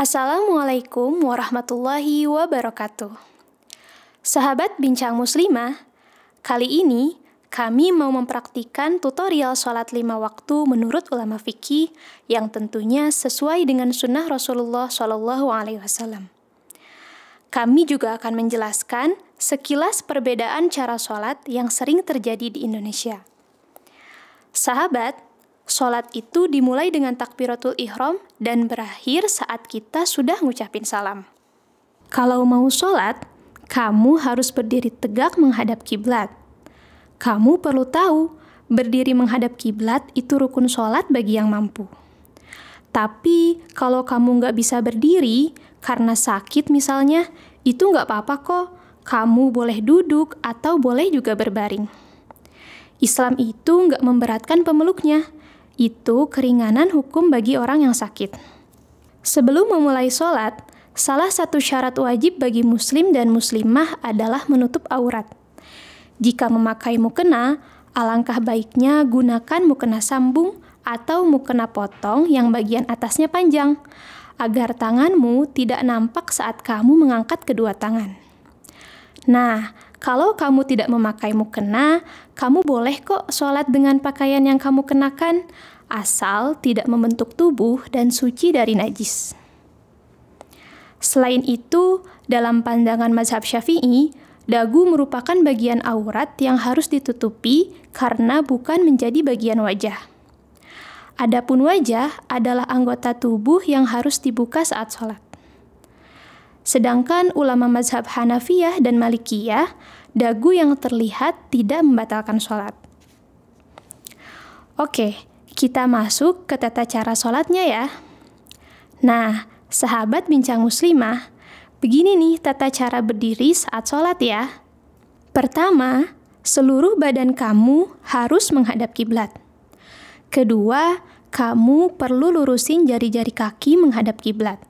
Assalamualaikum warahmatullahi wabarakatuh. Sahabat Bincang Muslimah, kali ini kami mau mempraktikkan tutorial sholat lima waktu menurut ulama fikih yang tentunya sesuai dengan sunnah Rasulullah Shallallahu Alaihi Wasallam. Kami juga akan menjelaskan sekilas perbedaan cara sholat yang sering terjadi di Indonesia. Sahabat, Sholat itu dimulai dengan takbiratul ihram dan berakhir saat kita sudah ngucapin salam. Kalau mau sholat, kamu harus berdiri tegak menghadap kiblat. Kamu perlu tahu, berdiri menghadap kiblat itu rukun sholat bagi yang mampu. Tapi kalau kamu nggak bisa berdiri karena sakit misalnya, itu nggak apa-apa kok. Kamu boleh duduk atau boleh juga berbaring. Islam itu nggak memberatkan pemeluknya itu keringanan hukum bagi orang yang sakit. Sebelum memulai sholat, salah satu syarat wajib bagi muslim dan muslimah adalah menutup aurat. Jika memakai mukena, alangkah baiknya gunakan mukena sambung atau mukena potong yang bagian atasnya panjang, agar tanganmu tidak nampak saat kamu mengangkat kedua tangan. Nah, kalau kamu tidak memakai mukena, kamu boleh kok sholat dengan pakaian yang kamu kenakan, asal tidak membentuk tubuh dan suci dari najis. Selain itu, dalam pandangan mazhab Syafi'i, dagu merupakan bagian aurat yang harus ditutupi karena bukan menjadi bagian wajah. Adapun wajah adalah anggota tubuh yang harus dibuka saat sholat. Sedangkan ulama mazhab Hanafiyah dan Malikiyah, dagu yang terlihat tidak membatalkan sholat. Oke, kita masuk ke tata cara sholatnya ya. Nah, sahabat bincang muslimah, begini nih tata cara berdiri saat sholat ya. Pertama, seluruh badan kamu harus menghadap kiblat. Kedua, kamu perlu lurusin jari-jari kaki menghadap kiblat.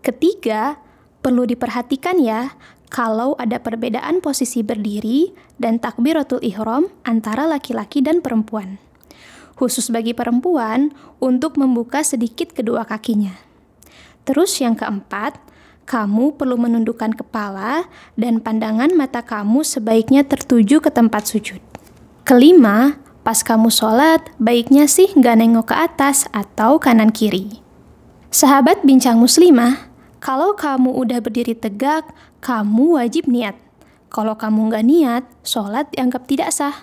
Ketiga, Perlu diperhatikan ya, kalau ada perbedaan posisi berdiri dan takbiratul ihram antara laki-laki dan perempuan. Khusus bagi perempuan untuk membuka sedikit kedua kakinya. Terus yang keempat, kamu perlu menundukkan kepala dan pandangan mata kamu sebaiknya tertuju ke tempat sujud. Kelima, pas kamu sholat, baiknya sih nggak nengok ke atas atau kanan kiri. Sahabat bincang muslimah, kalau kamu udah berdiri tegak, kamu wajib niat. Kalau kamu nggak niat, sholat dianggap tidak sah.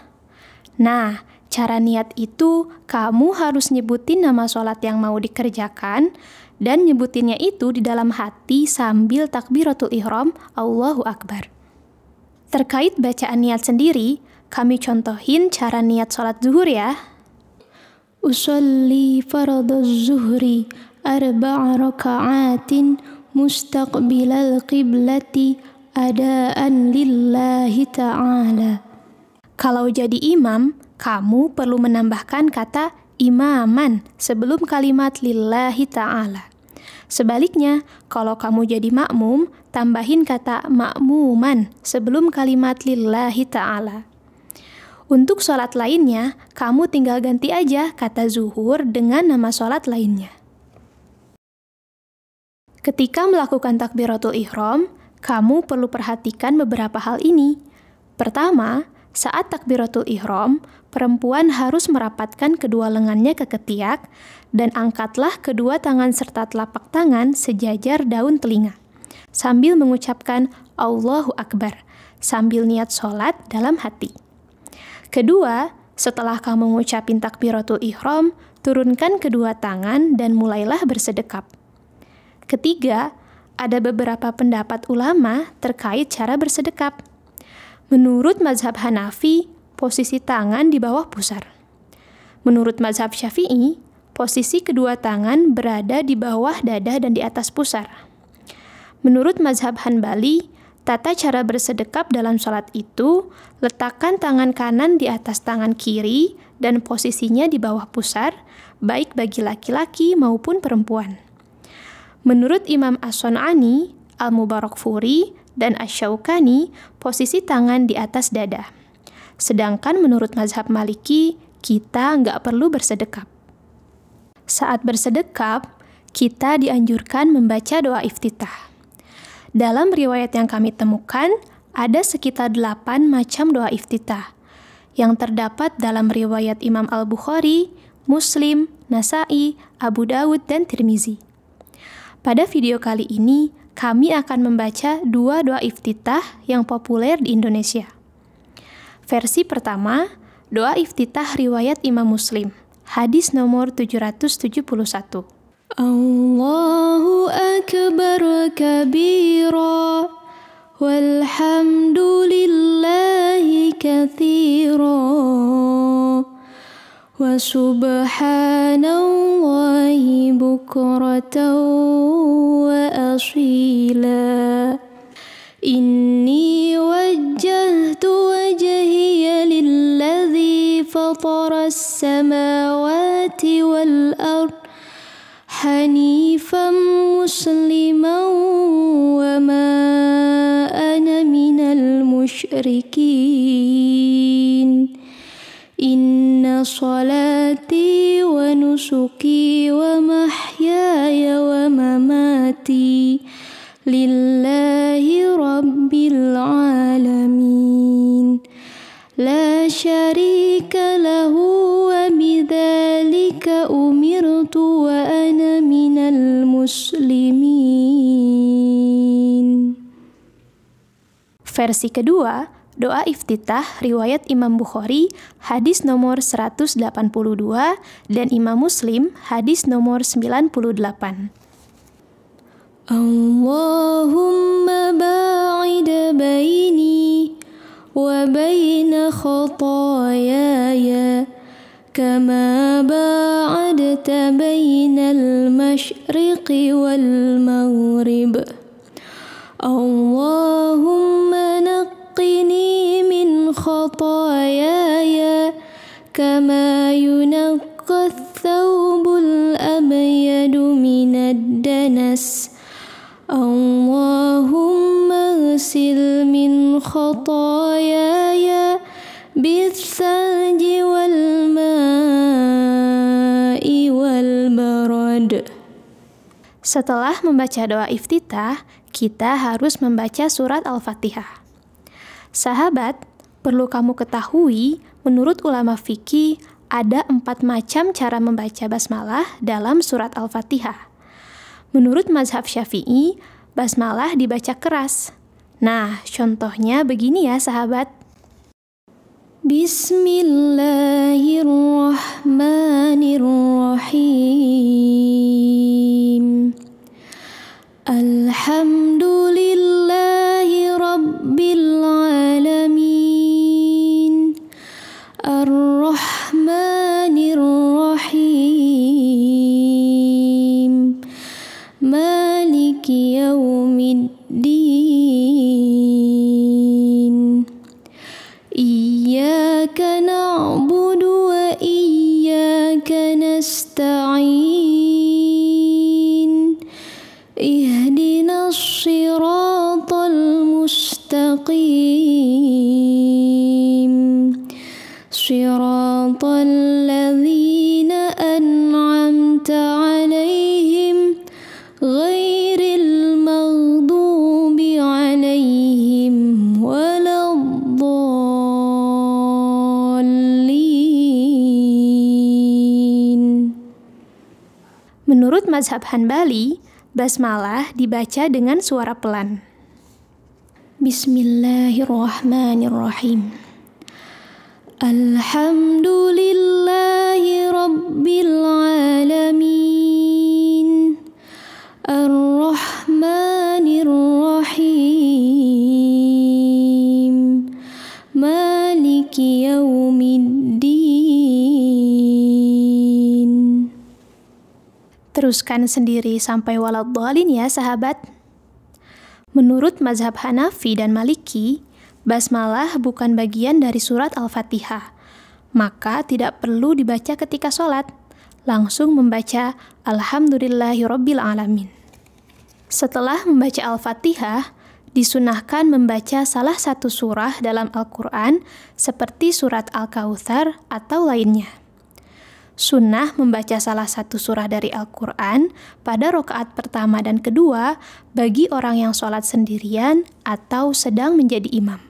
Nah, cara niat itu kamu harus nyebutin nama sholat yang mau dikerjakan dan nyebutinnya itu di dalam hati sambil takbiratul ihram Allahu Akbar. Terkait bacaan niat sendiri, kami contohin cara niat sholat zuhur ya. Usalli faradaz zuhri arba'a raka'atin mustaqbilal qiblati adaan lillahi ta'ala. Kalau jadi imam, kamu perlu menambahkan kata imaman sebelum kalimat lillahi ta'ala. Sebaliknya, kalau kamu jadi makmum, tambahin kata makmuman sebelum kalimat lillahi ta'ala. Untuk sholat lainnya, kamu tinggal ganti aja kata zuhur dengan nama sholat lainnya. Ketika melakukan takbiratul ihram, kamu perlu perhatikan beberapa hal ini. Pertama, saat takbiratul ihram, perempuan harus merapatkan kedua lengannya ke ketiak dan angkatlah kedua tangan serta telapak tangan sejajar daun telinga. Sambil mengucapkan Allahu Akbar, sambil niat sholat dalam hati. Kedua, setelah kamu mengucapkan takbiratul ihram, turunkan kedua tangan dan mulailah bersedekap. Ketiga, ada beberapa pendapat ulama terkait cara bersedekap. Menurut mazhab Hanafi, posisi tangan di bawah pusar. Menurut mazhab Syafi'i, posisi kedua tangan berada di bawah dada dan di atas pusar. Menurut mazhab Hanbali, tata cara bersedekap dalam sholat itu letakkan tangan kanan di atas tangan kiri dan posisinya di bawah pusar, baik bagi laki-laki maupun perempuan. Menurut Imam as sunani Al-Mubarakfuri, dan Asyaukani, posisi tangan di atas dada. Sedangkan menurut mazhab Maliki, kita nggak perlu bersedekap. Saat bersedekap, kita dianjurkan membaca doa iftitah. Dalam riwayat yang kami temukan, ada sekitar delapan macam doa iftitah yang terdapat dalam riwayat Imam Al-Bukhari, Muslim, Nasai, Abu Dawud, dan Tirmizi. Pada video kali ini, kami akan membaca dua doa iftitah yang populer di Indonesia. Versi pertama, doa iftitah riwayat Imam Muslim, hadis nomor 771. Allahu akbar kabira walhamdulillahi kathira وسبحان الله بكرة وأصيلاً صلاتي ونسكي ومحياي ومماتي لله رب العالمين لا شريك له وبذلك امرت وانا من المسلمين Versi kedua Doa iftitah riwayat Imam Bukhari hadis nomor 182 dan Imam Muslim hadis nomor 98. Allahumma ba'id baini wa baina khataayaya kama ba'adta bainal masyriqi wal maghrib Allahumma naqqini خطاياي كما ينقى الثوب الأبيض من الدنس اللهم اغسل من خطاياي بالثلج والماء والبرد Setelah membaca doa iftitah, kita harus membaca surat Al-Fatihah. Sahabat, Perlu kamu ketahui, menurut ulama fikih, ada empat macam cara membaca basmalah dalam surat Al-Fatihah. Menurut mazhab Syafi'i, basmalah dibaca keras. Nah, contohnya begini ya sahabat. Bismillahirrahmanirrahim. Alhamdulillah Menurut mazhab Hanbali, basmalah dibaca dengan suara pelan. Bismillahirrahmanirrahim. Alhamdulillahi Rabbil Alamin. teruskan sendiri sampai waladhalin ya sahabat. Menurut mazhab Hanafi dan Maliki, basmalah bukan bagian dari surat Al-Fatihah. Maka tidak perlu dibaca ketika sholat. Langsung membaca Alhamdulillahirabbil alamin. Setelah membaca Al-Fatihah, disunahkan membaca salah satu surah dalam Al-Qur'an seperti surat Al-Kautsar atau lainnya. Sunnah membaca salah satu surah dari Al-Quran pada rokaat pertama dan kedua bagi orang yang sholat sendirian atau sedang menjadi imam.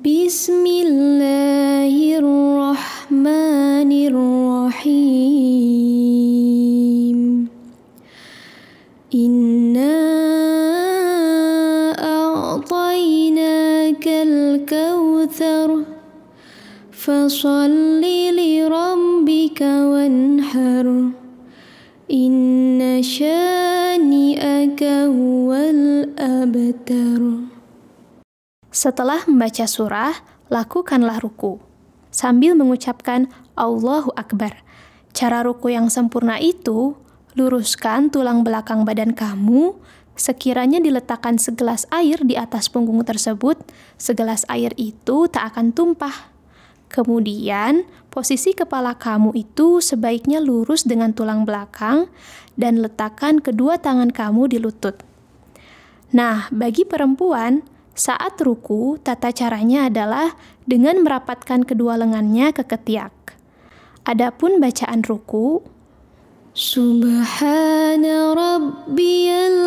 Bismillahirrahmanirrahim. Inna kal kawthar Fasalli li ربك وانحر إن شانئك هو الأبتر Setelah membaca surah, lakukanlah ruku. Sambil mengucapkan Allahu Akbar. Cara ruku yang sempurna itu, luruskan tulang belakang badan kamu, sekiranya diletakkan segelas air di atas punggung tersebut, segelas air itu tak akan tumpah. Kemudian, posisi kepala kamu itu sebaiknya lurus dengan tulang belakang dan letakkan kedua tangan kamu di lutut. Nah, bagi perempuan, saat ruku, tata caranya adalah dengan merapatkan kedua lengannya ke ketiak. Adapun bacaan ruku, Subhana rabbiyal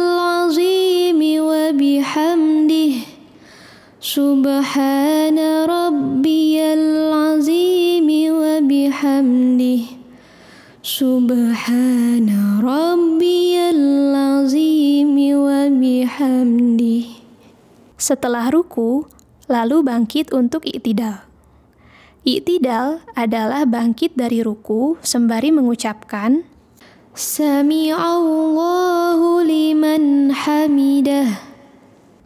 azim wa bihamdihi سبحان ربي العظيم وبحمده سبحان ربي العظيم وبحمده Setelah ruku, lalu bangkit untuk iktidal. Iktidal adalah bangkit dari ruku sembari mengucapkan Sami Allahu liman hamidah.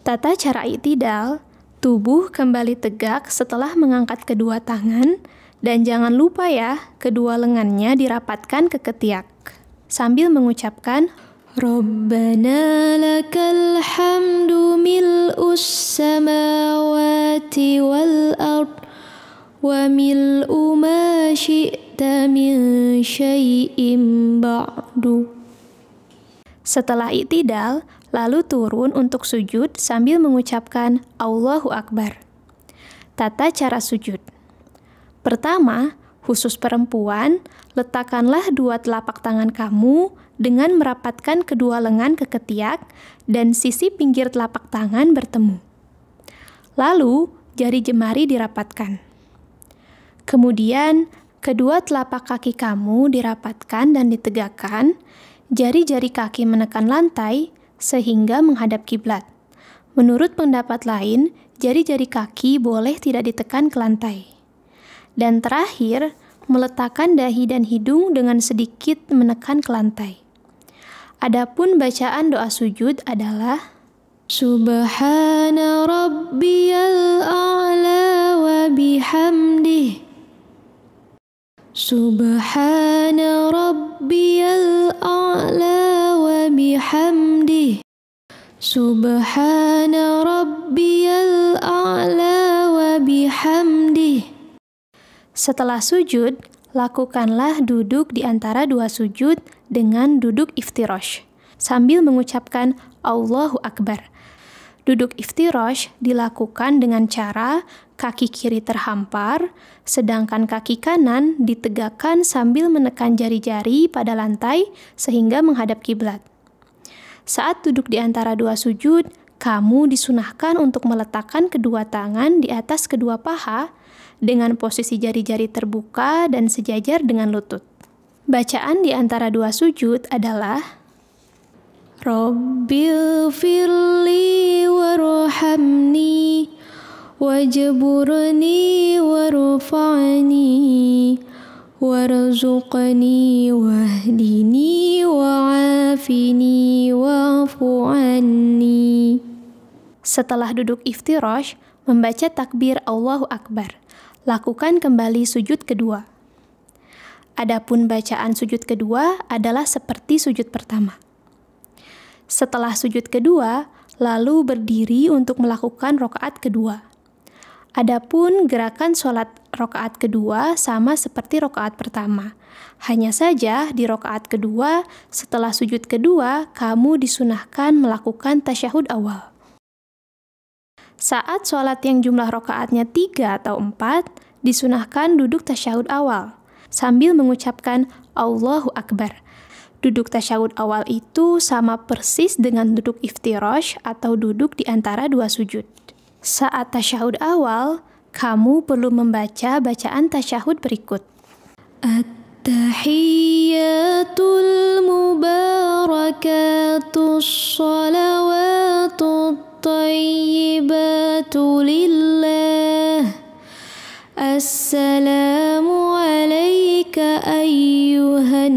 Tata cara iktidal Tubuh kembali tegak setelah mengangkat kedua tangan, dan jangan lupa ya, kedua lengannya dirapatkan ke ketiak. Sambil mengucapkan, Rabbana lakal hamdu mil'us samawati wal ard wa mil'u ma syi'ta min syai'in ba'du. Setelah itidal, lalu turun untuk sujud sambil mengucapkan Allahu Akbar. Tata cara sujud. Pertama, khusus perempuan, letakkanlah dua telapak tangan kamu dengan merapatkan kedua lengan ke ketiak dan sisi pinggir telapak tangan bertemu. Lalu, jari jemari dirapatkan. Kemudian, kedua telapak kaki kamu dirapatkan dan ditegakkan, jari-jari kaki menekan lantai, sehingga menghadap kiblat. Menurut pendapat lain, jari-jari kaki boleh tidak ditekan ke lantai. Dan terakhir, meletakkan dahi dan hidung dengan sedikit menekan ke lantai. Adapun bacaan doa sujud adalah Subhana rabbiyal a'la wa bihamdih Subhana rabbiyal a'la wa bihamdih Subhana Rabbiyal a'la wa bihamdi. Setelah sujud, lakukanlah duduk di antara dua sujud dengan duduk iftirosh sambil mengucapkan Allahu Akbar. Duduk iftirosh dilakukan dengan cara kaki kiri terhampar, sedangkan kaki kanan ditegakkan sambil menekan jari-jari pada lantai sehingga menghadap kiblat. Saat duduk di antara dua sujud, kamu disunahkan untuk meletakkan kedua tangan di atas kedua paha dengan posisi jari-jari terbuka dan sejajar dengan lutut. Bacaan di antara dua sujud adalah Rabbil firli warhamni wajburni warfa'ni وارزقني واهدني وعافني واعف Setelah duduk iftirash, membaca takbir Allahu Akbar. Lakukan kembali sujud kedua. Adapun bacaan sujud kedua adalah seperti sujud pertama. Setelah sujud kedua, lalu berdiri untuk melakukan rokaat kedua. Adapun gerakan sholat rokaat kedua sama seperti rokaat pertama. Hanya saja di rokaat kedua, setelah sujud kedua, kamu disunahkan melakukan tasyahud awal. Saat sholat yang jumlah rokaatnya tiga atau empat, disunahkan duduk tasyahud awal sambil mengucapkan Allahu Akbar. Duduk tasyahud awal itu sama persis dengan duduk iftirosh atau duduk di antara dua sujud. Saat tasyahud awal, kamu perlu membaca bacaan tasyahud berikut. At-tahiyyatul mubarakatus salawatut tayyibatu lillah. Assalamu alayka ayyuhan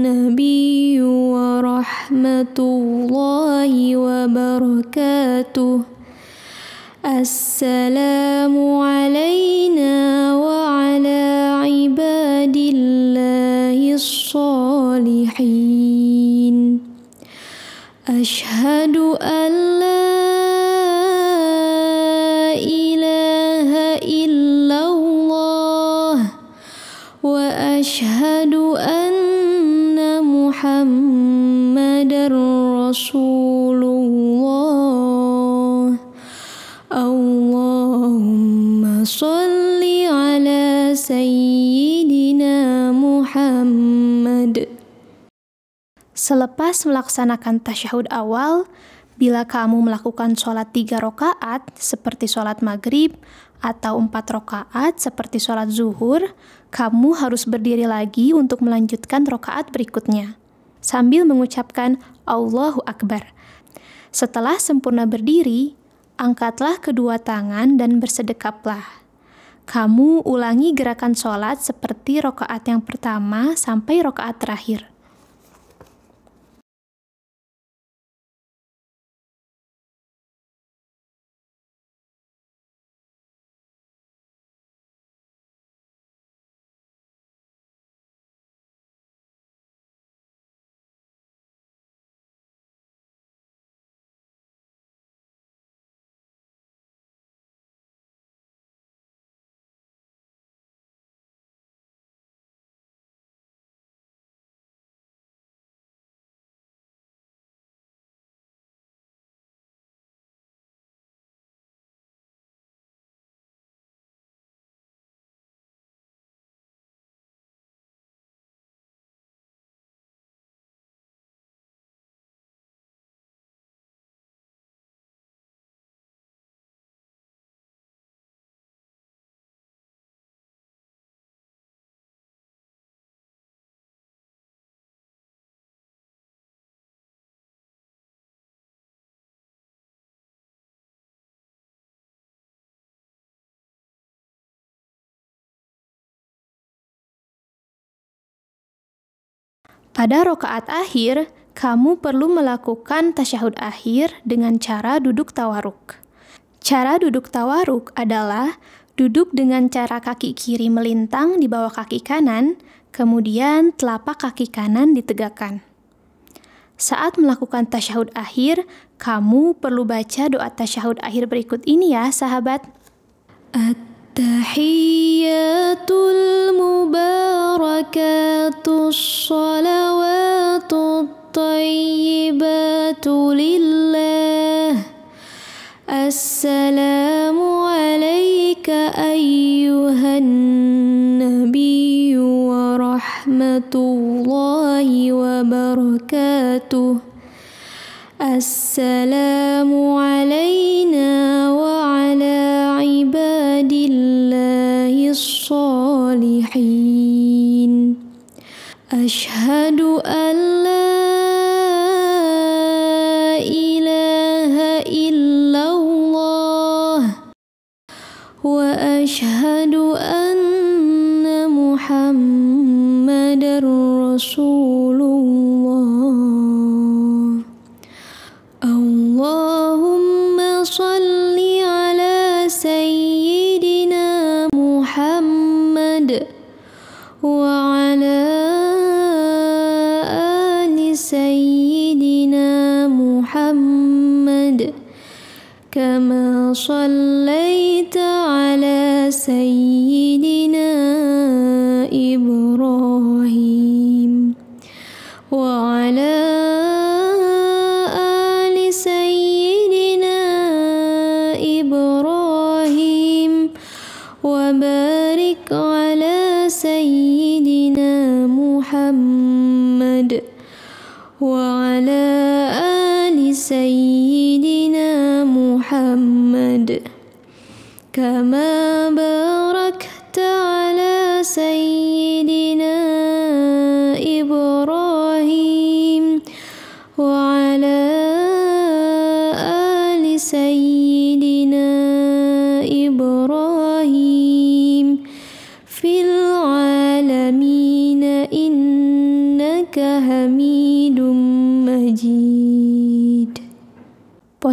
nabiyyu wa rahmatullahi wa barakatuh. السلام علينا وعلى عباد الله الصالحين أشهد أن لا إله إلا الله وأشهد أن محمد رسول الله صل على سيدنا Muhammad. Selepas melaksanakan tasyahud awal, bila kamu melakukan sholat tiga rokaat seperti sholat maghrib atau empat rokaat seperti sholat zuhur, kamu harus berdiri lagi untuk melanjutkan rokaat berikutnya sambil mengucapkan Allahu Akbar. Setelah sempurna berdiri, angkatlah kedua tangan dan bersedekaplah. Kamu ulangi gerakan sholat seperti rokaat yang pertama sampai rokaat terakhir. Pada rokaat akhir, kamu perlu melakukan tasyahud akhir dengan cara duduk tawaruk. Cara duduk tawaruk adalah duduk dengan cara kaki kiri melintang di bawah kaki kanan, kemudian telapak kaki kanan ditegakkan. Saat melakukan tasyahud akhir, kamu perlu baca doa tasyahud akhir berikut ini ya, sahabat. Eh, التحيات المباركات الصلوات الطيبات لله السلام عليك أيها النبي ورحمة الله وبركاته السلام علينا وعلى عباد الله الصالحين أشهد أن لا إله إلا الله وأشهد أن محمد رسول الله محمد وعلى آل سيدنا محمد كما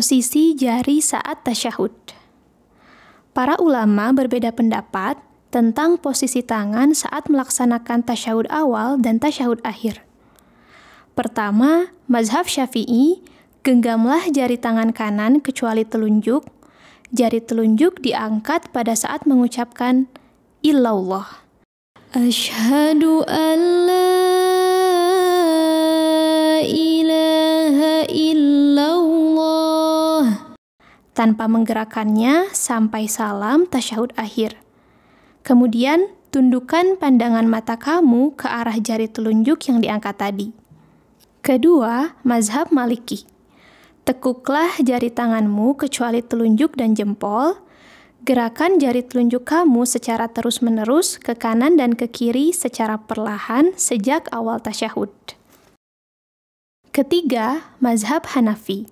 posisi jari saat tasyahud. Para ulama berbeda pendapat tentang posisi tangan saat melaksanakan tasyahud awal dan tasyahud akhir. Pertama, mazhab Syafi'i, genggamlah jari tangan kanan kecuali telunjuk. Jari telunjuk diangkat pada saat mengucapkan illallah. Ashadu an tanpa menggerakkannya sampai salam tasyahud akhir. Kemudian, tundukkan pandangan mata kamu ke arah jari telunjuk yang diangkat tadi. Kedua, mazhab Maliki. Tekuklah jari tanganmu kecuali telunjuk dan jempol. Gerakan jari telunjuk kamu secara terus-menerus ke kanan dan ke kiri secara perlahan sejak awal tasyahud. Ketiga, mazhab Hanafi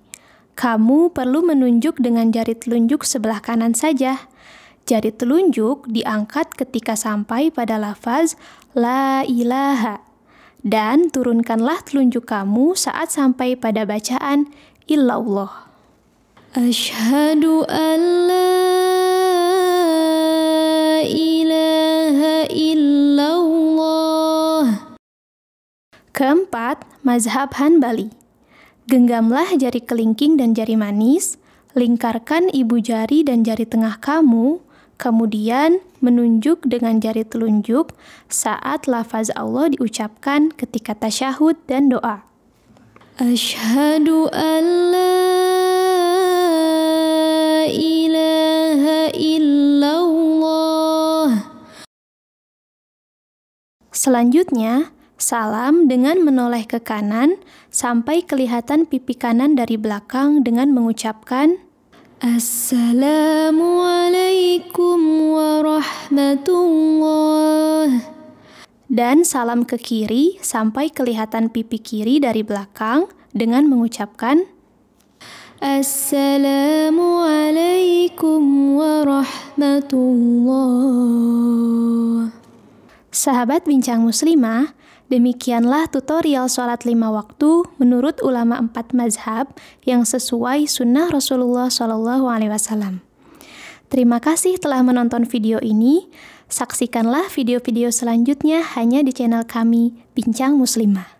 kamu perlu menunjuk dengan jari telunjuk sebelah kanan saja. Jari telunjuk diangkat ketika sampai pada lafaz La ilaha. Dan turunkanlah telunjuk kamu saat sampai pada bacaan Illallah. Ashadu an la ilaha illallah. Keempat, mazhab Hanbali. Genggamlah jari kelingking dan jari manis, lingkarkan ibu jari dan jari tengah kamu, kemudian menunjuk dengan jari telunjuk saat lafaz Allah diucapkan ketika tasyahud dan doa. Ashadu an la ilaha illallah Selanjutnya, Salam dengan menoleh ke kanan sampai kelihatan pipi kanan dari belakang dengan mengucapkan Assalamualaikum warahmatullahi dan salam ke kiri sampai kelihatan pipi kiri dari belakang dengan mengucapkan Assalamualaikum warahmatullahi Sahabat Bincang Muslimah, demikianlah tutorial sholat lima waktu menurut ulama empat mazhab yang sesuai sunnah Rasulullah Shallallahu Alaihi Wasallam. Terima kasih telah menonton video ini. Saksikanlah video-video selanjutnya hanya di channel kami, Bincang Muslimah.